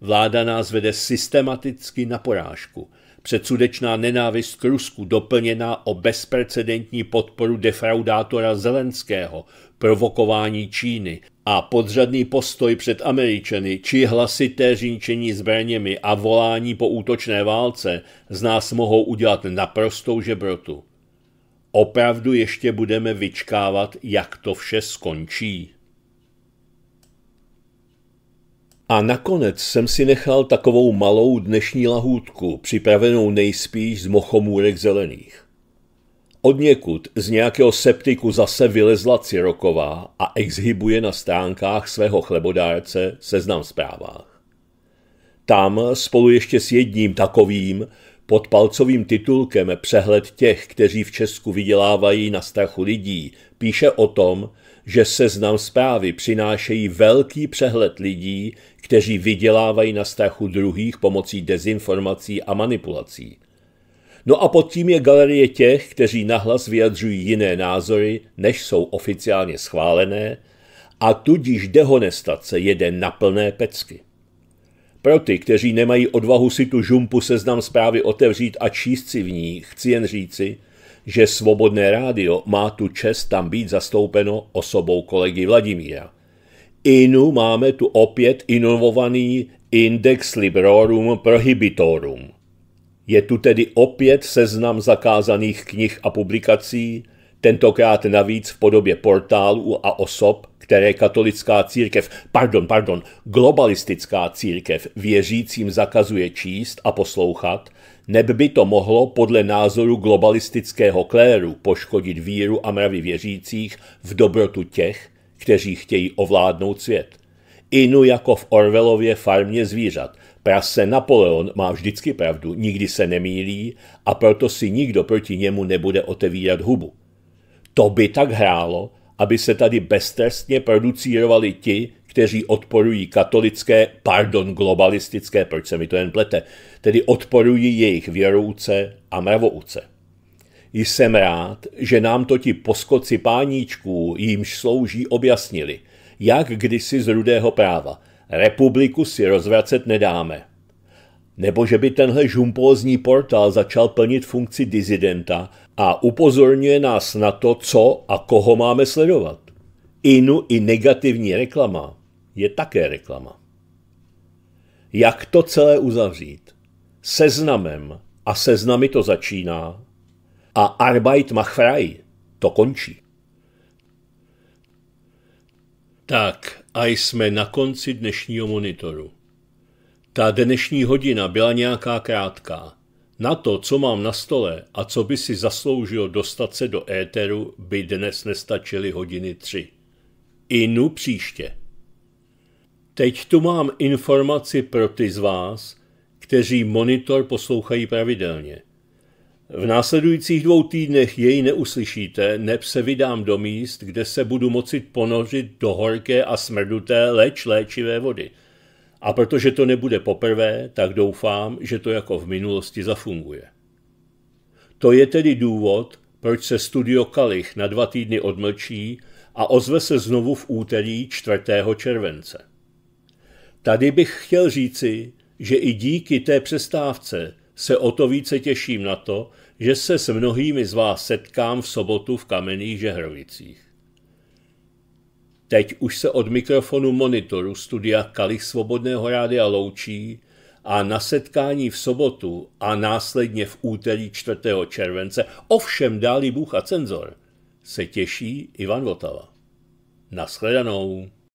Vláda nás vede systematicky na porážku. Předsudečná nenávist k Rusku, doplněná o bezprecedentní podporu defraudátora Zelenského, provokování Číny a podřadný postoj před Američany či hlasité řinčení zbraněmi a volání po útočné válce z nás mohou udělat naprostou žebrotu. Opravdu ještě budeme vyčkávat, jak to vše skončí. A nakonec jsem si nechal takovou malou dnešní lahůdku, připravenou nejspíš z mochomůrek zelených. Od někud z nějakého septiku zase vylezla Ciroková a exhibuje na stránkách svého chlebodárce seznam zprávách. Tam spolu ještě s jedním takovým pod palcovým titulkem Přehled těch, kteří v Česku vydělávají na strachu lidí, píše o tom, že seznam zprávy přinášejí velký přehled lidí, kteří vydělávají na strachu druhých pomocí dezinformací a manipulací. No a pod tím je galerie těch, kteří nahlas vyjadřují jiné názory, než jsou oficiálně schválené, a tudíž dehonestace jede na plné pecky. Pro ty, kteří nemají odvahu si tu žumpu seznam zprávy otevřít a číst si v ní, chci jen říci, že Svobodné rádio má tu čest tam být zastoupeno osobou kolegy Vladimíra. Inu máme tu opět inovovaný Index Librorum Prohibitorum. Je tu tedy opět seznam zakázaných knih a publikací, tentokrát navíc v podobě portálů a osob, které katolická církev, pardon, pardon, globalistická církev věřícím zakazuje číst a poslouchat, neb by to mohlo podle názoru globalistického kléru poškodit víru a mravy věřících v dobrotu těch, kteří chtějí ovládnout svět. Inu jako v Orvelově farmě zvířat. Prase Napoleon má vždycky pravdu, nikdy se nemýlí a proto si nikdo proti němu nebude otevírat hubu. To by tak hrálo, aby se tady beztrestně producírovali ti, kteří odporují katolické, pardon, globalistické, proč se mi to jen plete, tedy odporují jejich věrouce a mravouce. Jsem rád, že nám to ti poskoci páníčků, jimž slouží, objasnili, jak kdysi z rudého práva. Republiku si rozvracet nedáme, nebo že by tenhle žumpózní portál začal plnit funkci dizidenta a upozorňuje nás na to, co a koho máme sledovat. Inu i negativní reklama je také reklama. Jak to celé uzavřít? Seznamem a seznamy to začíná a Arbeit macht frei to končí. Tak a jsme na konci dnešního monitoru. Ta dnešní hodina byla nějaká krátká. Na to, co mám na stole a co by si zasloužil dostat se do éteru, by dnes nestačily hodiny tři. Inu příště. Teď tu mám informaci pro ty z vás, kteří monitor poslouchají pravidelně. V následujících dvou týdnech jej neuslyšíte, neb se vydám do míst, kde se budu moci ponořit do horké a smrduté, leč léčivé vody – a protože to nebude poprvé, tak doufám, že to jako v minulosti zafunguje. To je tedy důvod, proč se studio Kalich na dva týdny odmlčí a ozve se znovu v úterý 4. července. Tady bych chtěl říci, že i díky té přestávce se o to více těším na to, že se s mnohými z vás setkám v sobotu v Kamenných Žehrovicích. Teď už se od mikrofonu monitoru studia Kalich Svobodného rádia loučí a na setkání v sobotu a následně v úterý 4. července, ovšem dálí Bůh a cenzor, se těší Ivan Votava. Naschledanou.